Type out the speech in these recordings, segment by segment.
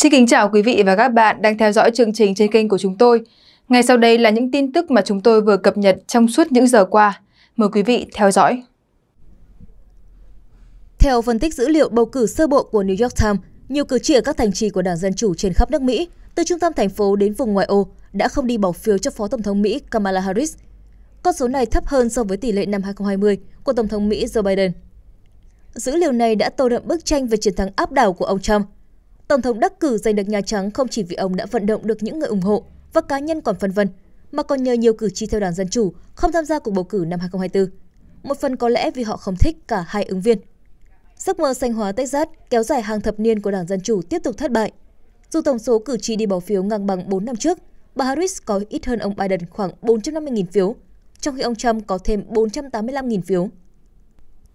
Xin kính chào quý vị và các bạn đang theo dõi chương trình trên kênh của chúng tôi. Ngay sau đây là những tin tức mà chúng tôi vừa cập nhật trong suốt những giờ qua. Mời quý vị theo dõi. Theo phân tích dữ liệu bầu cử sơ bộ của New York Times, nhiều cử tri ở các thành trì của Đảng Dân Chủ trên khắp nước Mỹ, từ trung tâm thành phố đến vùng ngoại ô, đã không đi bỏ phiếu cho Phó Tổng thống Mỹ Kamala Harris. Con số này thấp hơn so với tỷ lệ năm 2020 của Tổng thống Mỹ Joe Biden. Dữ liệu này đã tô đậm bức tranh về chiến thắng áp đảo của ông Trump – Tổng thống đắc cử giành được Nhà Trắng không chỉ vì ông đã vận động được những người ủng hộ và cá nhân còn phân vân, mà còn nhờ nhiều cử tri theo đảng Dân Chủ không tham gia cuộc bầu cử năm 2024. Một phần có lẽ vì họ không thích cả hai ứng viên. Giấc mơ xanh hóa Texas kéo dài hàng thập niên của đảng Dân Chủ tiếp tục thất bại. Dù tổng số cử tri đi bỏ phiếu ngang bằng 4 năm trước, bà Harris có ít hơn ông Biden khoảng 450.000 phiếu, trong khi ông Trump có thêm 485.000 phiếu.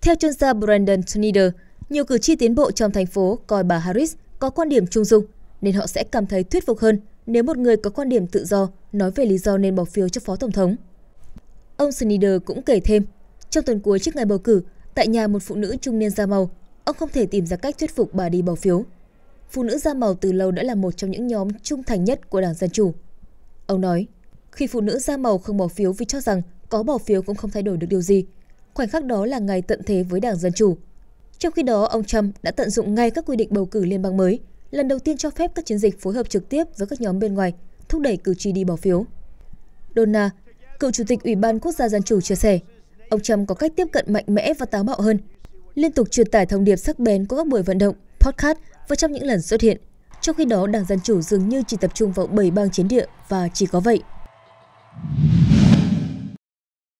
Theo chuyên gia Brandon Schneider, nhiều cử tri tiến bộ trong thành phố coi bà Harris có quan điểm trung dung, nên họ sẽ cảm thấy thuyết phục hơn nếu một người có quan điểm tự do nói về lý do nên bỏ phiếu cho Phó Tổng thống. Ông Snyder cũng kể thêm, trong tuần cuối trước ngày bầu cử, tại nhà một phụ nữ trung niên da màu, ông không thể tìm ra cách thuyết phục bà đi bỏ phiếu. Phụ nữ da màu từ lâu đã là một trong những nhóm trung thành nhất của Đảng Dân Chủ. Ông nói, khi phụ nữ da màu không bỏ phiếu vì cho rằng có bỏ phiếu cũng không thay đổi được điều gì, khoảnh khắc đó là ngày tận thế với Đảng Dân Chủ – trong khi đó, ông Trump đã tận dụng ngay các quy định bầu cử liên bang mới, lần đầu tiên cho phép các chiến dịch phối hợp trực tiếp với các nhóm bên ngoài, thúc đẩy cử tri đi bỏ phiếu. Donna, cựu chủ tịch Ủy ban Quốc gia Dân chủ chia sẻ, ông Trump có cách tiếp cận mạnh mẽ và táo bạo hơn, liên tục truyền tải thông điệp sắc bén của các buổi vận động, podcast và trong những lần xuất hiện. Trong khi đó, Đảng Dân Chủ dường như chỉ tập trung vào 7 bang chiến địa và chỉ có vậy.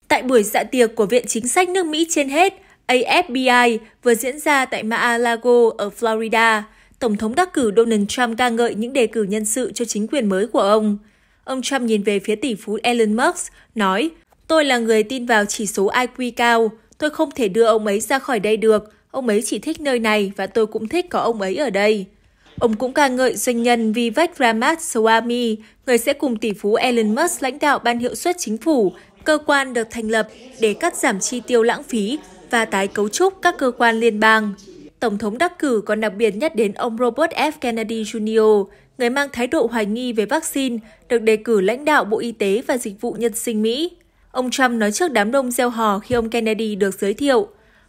Tại buổi dạ tiệc của Viện Chính sách nước Mỹ trên hết, AFBI vừa diễn ra tại Mar-a-Lago ở Florida, Tổng thống đắc cử Donald Trump ca ngợi những đề cử nhân sự cho chính quyền mới của ông. Ông Trump nhìn về phía tỷ phú Elon Musk, nói, Tôi là người tin vào chỉ số IQ cao, tôi không thể đưa ông ấy ra khỏi đây được, ông ấy chỉ thích nơi này và tôi cũng thích có ông ấy ở đây. Ông cũng ca ngợi doanh nhân Vivek Ramaswamy người sẽ cùng tỷ phú Elon Musk lãnh đạo ban hiệu suất chính phủ, cơ quan được thành lập để cắt giảm chi tiêu lãng phí và tái cấu trúc các cơ quan liên bang. Tổng thống đắc cử còn đặc biệt nhắc đến ông Robert F. Kennedy Jr., người mang thái độ hoài nghi về vaccine, được đề cử lãnh đạo Bộ Y tế và Dịch vụ Nhân sinh Mỹ. Ông Trump nói trước đám đông gieo hò khi ông Kennedy được giới thiệu.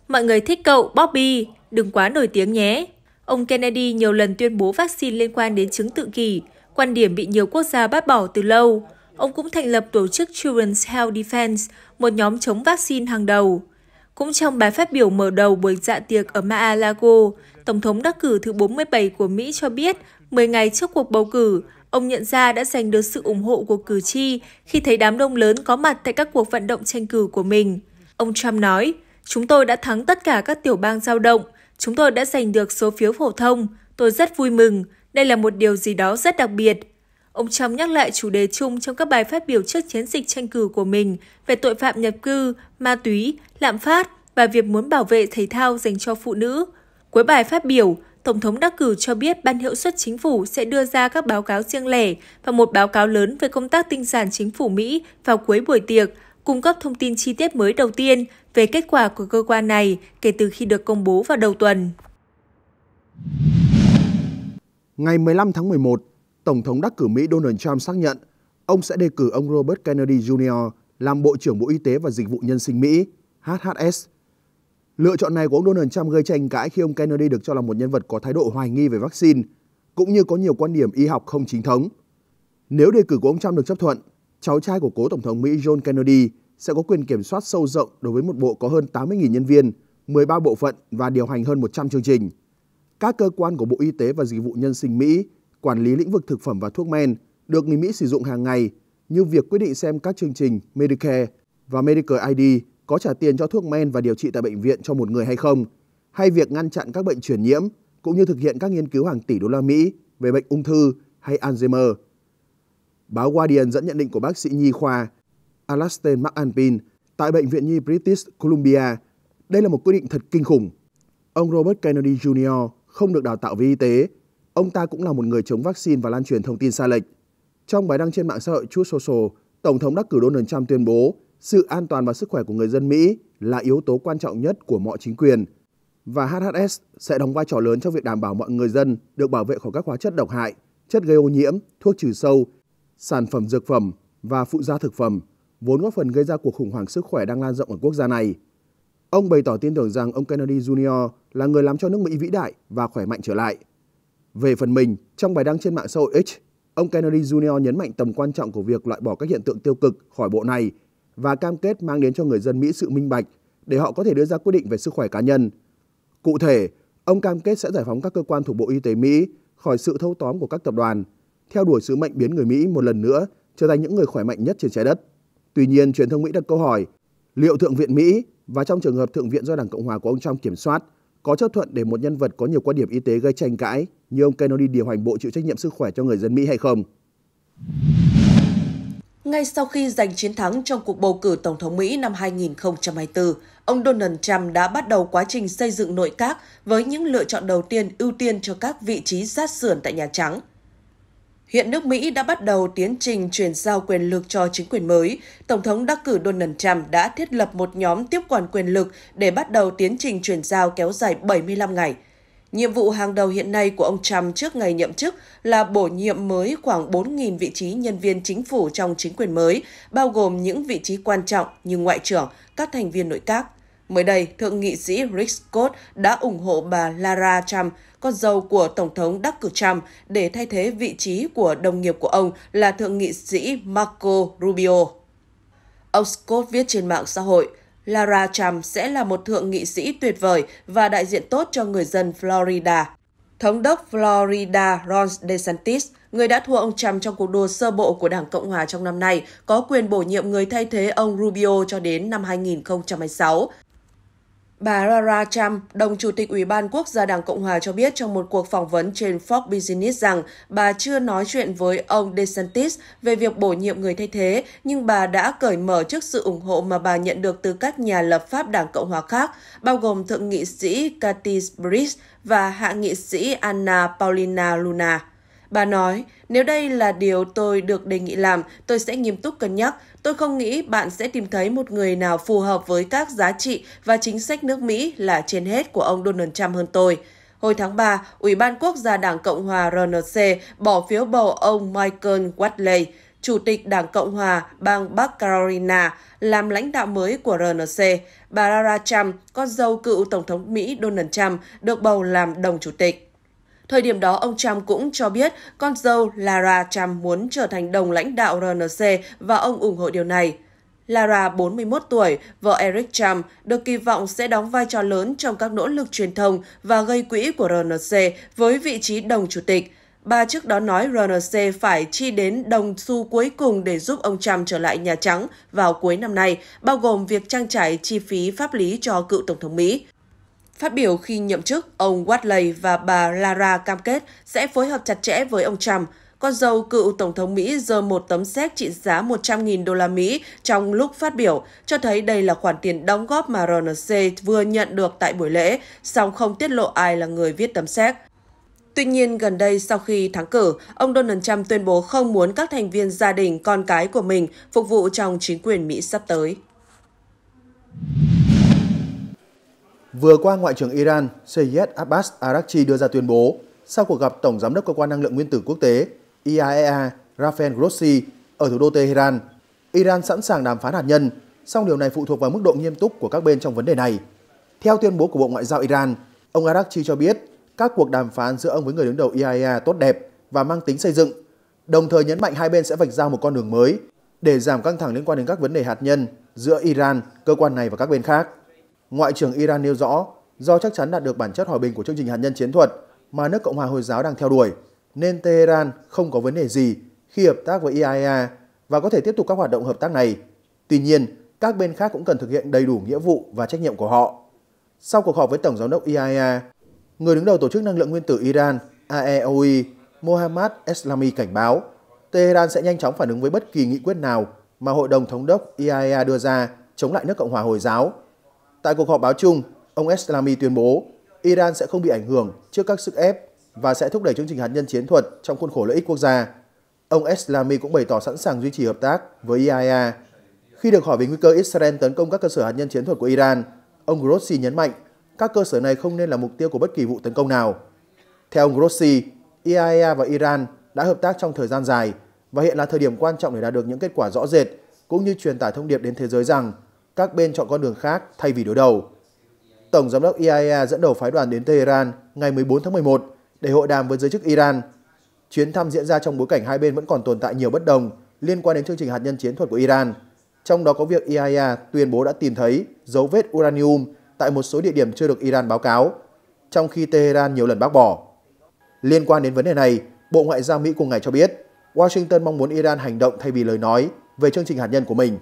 Mọi người thích cậu, Bobby, đừng quá nổi tiếng nhé. Ông Kennedy nhiều lần tuyên bố vaccine liên quan đến chứng tự kỷ, quan điểm bị nhiều quốc gia bác bỏ từ lâu. Ông cũng thành lập tổ chức Children's Health Defense, một nhóm chống vaccine hàng đầu. Cũng trong bài phát biểu mở đầu buổi dạ tiệc ở Mar-a-Lago, Tổng thống đắc cử thứ 47 của Mỹ cho biết 10 ngày trước cuộc bầu cử, ông nhận ra đã giành được sự ủng hộ của cử tri khi thấy đám đông lớn có mặt tại các cuộc vận động tranh cử của mình. Ông Trump nói, chúng tôi đã thắng tất cả các tiểu bang giao động, chúng tôi đã giành được số phiếu phổ thông, tôi rất vui mừng, đây là một điều gì đó rất đặc biệt. Ông Trump nhắc lại chủ đề chung trong các bài phát biểu trước chiến dịch tranh cử của mình về tội phạm nhập cư, ma túy, lạm phát và việc muốn bảo vệ thể thao dành cho phụ nữ. Cuối bài phát biểu, Tổng thống đắc cử cho biết Ban hiệu suất chính phủ sẽ đưa ra các báo cáo riêng lẻ và một báo cáo lớn về công tác tinh giản chính phủ Mỹ vào cuối buổi tiệc, cung cấp thông tin chi tiết mới đầu tiên về kết quả của cơ quan này kể từ khi được công bố vào đầu tuần. Ngày 15 tháng 11, Tổng thống đắc cử Mỹ Donald Trump xác nhận ông sẽ đề cử ông Robert Kennedy Jr. làm Bộ trưởng Bộ Y tế và Dịch vụ Nhân sinh Mỹ, HHS. Lựa chọn này của ông Donald Trump gây tranh cãi khi ông Kennedy được cho là một nhân vật có thái độ hoài nghi về vaccine, cũng như có nhiều quan điểm y học không chính thống. Nếu đề cử của ông Trump được chấp thuận, cháu trai của cố Tổng thống Mỹ John Kennedy sẽ có quyền kiểm soát sâu rộng đối với một bộ có hơn 80.000 nhân viên, 13 bộ phận và điều hành hơn 100 chương trình. Các cơ quan của Bộ Y tế và Dịch vụ Nhân sinh Mỹ quản lý lĩnh vực thực phẩm và thuốc men được người Mỹ sử dụng hàng ngày như việc quyết định xem các chương trình Medicare và Medicare ID có trả tiền cho thuốc men và điều trị tại bệnh viện cho một người hay không, hay việc ngăn chặn các bệnh truyền nhiễm cũng như thực hiện các nghiên cứu hàng tỷ đô la Mỹ về bệnh ung thư hay Alzheimer. Báo Guardian dẫn nhận định của bác sĩ nhi khoa Alastair McAlpin tại Bệnh viện Nhi British Columbia. Đây là một quyết định thật kinh khủng. Ông Robert Kennedy Jr. không được đào tạo về y tế Ông ta cũng là một người chống vaccine và lan truyền thông tin sai lệch. Trong bài đăng trên mạng xã hội Truth Social, Tổng thống đắc cử Donald Trump tuyên bố sự an toàn và sức khỏe của người dân Mỹ là yếu tố quan trọng nhất của mọi chính quyền và HHS sẽ đóng vai trò lớn trong việc đảm bảo mọi người dân được bảo vệ khỏi các hóa chất độc hại, chất gây ô nhiễm, thuốc trừ sâu, sản phẩm dược phẩm và phụ gia thực phẩm, vốn góp phần gây ra cuộc khủng hoảng sức khỏe đang lan rộng ở quốc gia này. Ông bày tỏ tin tưởng rằng ông Kennedy Jr. là người làm cho nước Mỹ vĩ đại và khỏe mạnh trở lại. Về phần mình, trong bài đăng trên mạng xã hội X, ông Kennedy Jr. nhấn mạnh tầm quan trọng của việc loại bỏ các hiện tượng tiêu cực khỏi bộ này và cam kết mang đến cho người dân Mỹ sự minh bạch để họ có thể đưa ra quyết định về sức khỏe cá nhân. Cụ thể, ông cam kết sẽ giải phóng các cơ quan thuộc Bộ Y tế Mỹ khỏi sự thâu tóm của các tập đoàn, theo đuổi sứ mệnh biến người Mỹ một lần nữa trở thành những người khỏe mạnh nhất trên trái đất. Tuy nhiên, truyền thông Mỹ đặt câu hỏi liệu Thượng viện Mỹ và trong trường hợp Thượng viện do Đảng Cộng hòa của ông Trump kiểm soát có chấp thuận để một nhân vật có nhiều quan điểm y tế gây tranh cãi như ông Kennedy điều hành bộ chịu trách nhiệm sức khỏe cho người dân Mỹ hay không. Ngay sau khi giành chiến thắng trong cuộc bầu cử Tổng thống Mỹ năm 2024, ông Donald Trump đã bắt đầu quá trình xây dựng nội các với những lựa chọn đầu tiên ưu tiên cho các vị trí sát sườn tại Nhà Trắng – Hiện nước Mỹ đã bắt đầu tiến trình chuyển giao quyền lực cho chính quyền mới. Tổng thống đắc cử Donald Trump đã thiết lập một nhóm tiếp quản quyền lực để bắt đầu tiến trình chuyển giao kéo dài 75 ngày. Nhiệm vụ hàng đầu hiện nay của ông Trump trước ngày nhậm chức là bổ nhiệm mới khoảng 4.000 vị trí nhân viên chính phủ trong chính quyền mới, bao gồm những vị trí quan trọng như ngoại trưởng, các thành viên nội các. Mới đây, thượng nghị sĩ Rick Scott đã ủng hộ bà Lara Trump, con dâu của Tổng thống đắc cử Trump để thay thế vị trí của đồng nghiệp của ông là Thượng nghị sĩ Marco Rubio. Ông Scott viết trên mạng xã hội, Lara Trump sẽ là một thượng nghị sĩ tuyệt vời và đại diện tốt cho người dân Florida. Thống đốc Florida Ron DeSantis, người đã thua ông Trump trong cuộc đua sơ bộ của Đảng Cộng hòa trong năm nay, có quyền bổ nhiệm người thay thế ông Rubio cho đến năm 2026. Bà Rara Cham, đồng chủ tịch Ủy ban Quốc gia Đảng Cộng hòa cho biết trong một cuộc phỏng vấn trên Fox Business rằng bà chưa nói chuyện với ông DeSantis về việc bổ nhiệm người thay thế, nhưng bà đã cởi mở trước sự ủng hộ mà bà nhận được từ các nhà lập pháp Đảng Cộng hòa khác, bao gồm Thượng nghị sĩ Katie Bridges và Hạ nghị sĩ Anna Paulina Luna. Bà nói, nếu đây là điều tôi được đề nghị làm, tôi sẽ nghiêm túc cân nhắc. Tôi không nghĩ bạn sẽ tìm thấy một người nào phù hợp với các giá trị và chính sách nước Mỹ là trên hết của ông Donald Trump hơn tôi. Hồi tháng 3, Ủy ban Quốc gia Đảng Cộng hòa RNC bỏ phiếu bầu ông Michael Watley, Chủ tịch Đảng Cộng hòa bang Bắc Carolina, làm lãnh đạo mới của RNC. Bà Lara Trump, con dâu cựu Tổng thống Mỹ Donald Trump, được bầu làm đồng chủ tịch. Thời điểm đó, ông Trump cũng cho biết con dâu Lara Trump muốn trở thành đồng lãnh đạo RNC và ông ủng hộ điều này. Lara, 41 tuổi, vợ Eric Trump, được kỳ vọng sẽ đóng vai trò lớn trong các nỗ lực truyền thông và gây quỹ của RNC với vị trí đồng chủ tịch. Bà trước đó nói RNC phải chi đến đồng xu cuối cùng để giúp ông Trump trở lại Nhà Trắng vào cuối năm nay, bao gồm việc trang trải chi phí pháp lý cho cựu Tổng thống Mỹ. Phát biểu khi nhậm chức, ông Watley và bà Lara cam kết sẽ phối hợp chặt chẽ với ông Trump. Con dâu cựu Tổng thống Mỹ dơ một tấm séc trị giá 100.000 đô la Mỹ trong lúc phát biểu, cho thấy đây là khoản tiền đóng góp mà RNC vừa nhận được tại buổi lễ, song không tiết lộ ai là người viết tấm séc. Tuy nhiên, gần đây sau khi thắng cử, ông Donald Trump tuyên bố không muốn các thành viên gia đình, con cái của mình phục vụ trong chính quyền Mỹ sắp tới. Vừa qua, Ngoại trưởng Iran Seyed Abbas Araghchi đưa ra tuyên bố sau cuộc gặp Tổng Giám đốc Cơ quan Năng lượng Nguyên tử Quốc tế IAEA e Rafael Grossi ở thủ đô Tehran. Iran sẵn sàng đàm phán hạt nhân, song điều này phụ thuộc vào mức độ nghiêm túc của các bên trong vấn đề này. Theo tuyên bố của Bộ Ngoại giao Iran, ông Araghchi cho biết các cuộc đàm phán giữa ông với người đứng đầu IAEA e tốt đẹp và mang tính xây dựng, đồng thời nhấn mạnh hai bên sẽ vạch ra một con đường mới để giảm căng thẳng liên quan đến các vấn đề hạt nhân giữa Iran, cơ quan này và các bên khác. Ngoại trưởng Iran nêu rõ, do chắc chắn đạt được bản chất hòa bình của chương trình hạt nhân chiến thuật mà nước Cộng hòa Hồi giáo đang theo đuổi, nên Tehran không có vấn đề gì khi hợp tác với IAEA e và có thể tiếp tục các hoạt động hợp tác này. Tuy nhiên, các bên khác cũng cần thực hiện đầy đủ nghĩa vụ và trách nhiệm của họ. Sau cuộc họp với Tổng giám đốc IAEA, e người đứng đầu Tổ chức Năng lượng Nguyên tử Iran (AEOE) Mohammad Eslami cảnh báo Tehran sẽ nhanh chóng phản ứng với bất kỳ nghị quyết nào mà Hội đồng Thống đốc IAEA e đưa ra chống lại nước Cộng hòa Hồi giáo – Tại cuộc họp báo chung, ông Eslami tuyên bố Iran sẽ không bị ảnh hưởng trước các sức ép và sẽ thúc đẩy chương trình hạt nhân chiến thuật trong khuôn khổ lợi ích quốc gia. Ông Eslami cũng bày tỏ sẵn sàng duy trì hợp tác với IAEA. E Khi được hỏi về nguy cơ Israel tấn công các cơ sở hạt nhân chiến thuật của Iran, ông Grossi nhấn mạnh các cơ sở này không nên là mục tiêu của bất kỳ vụ tấn công nào. Theo ông Grossi, IAEA e và Iran đã hợp tác trong thời gian dài và hiện là thời điểm quan trọng để đạt được những kết quả rõ rệt cũng như truyền tải thông điệp đến thế giới rằng các bên chọn con đường khác thay vì đối đầu. Tổng giám đốc IAEA e dẫn đầu phái đoàn đến Tehran ngày 14 tháng 11 để hội đàm với giới chức Iran. Chuyến thăm diễn ra trong bối cảnh hai bên vẫn còn tồn tại nhiều bất đồng liên quan đến chương trình hạt nhân chiến thuật của Iran, trong đó có việc IAEA e tuyên bố đã tìm thấy dấu vết uranium tại một số địa điểm chưa được Iran báo cáo, trong khi Tehran nhiều lần bác bỏ. Liên quan đến vấn đề này, Bộ Ngoại giao Mỹ cùng ngày cho biết, Washington mong muốn Iran hành động thay vì lời nói về chương trình hạt nhân của mình.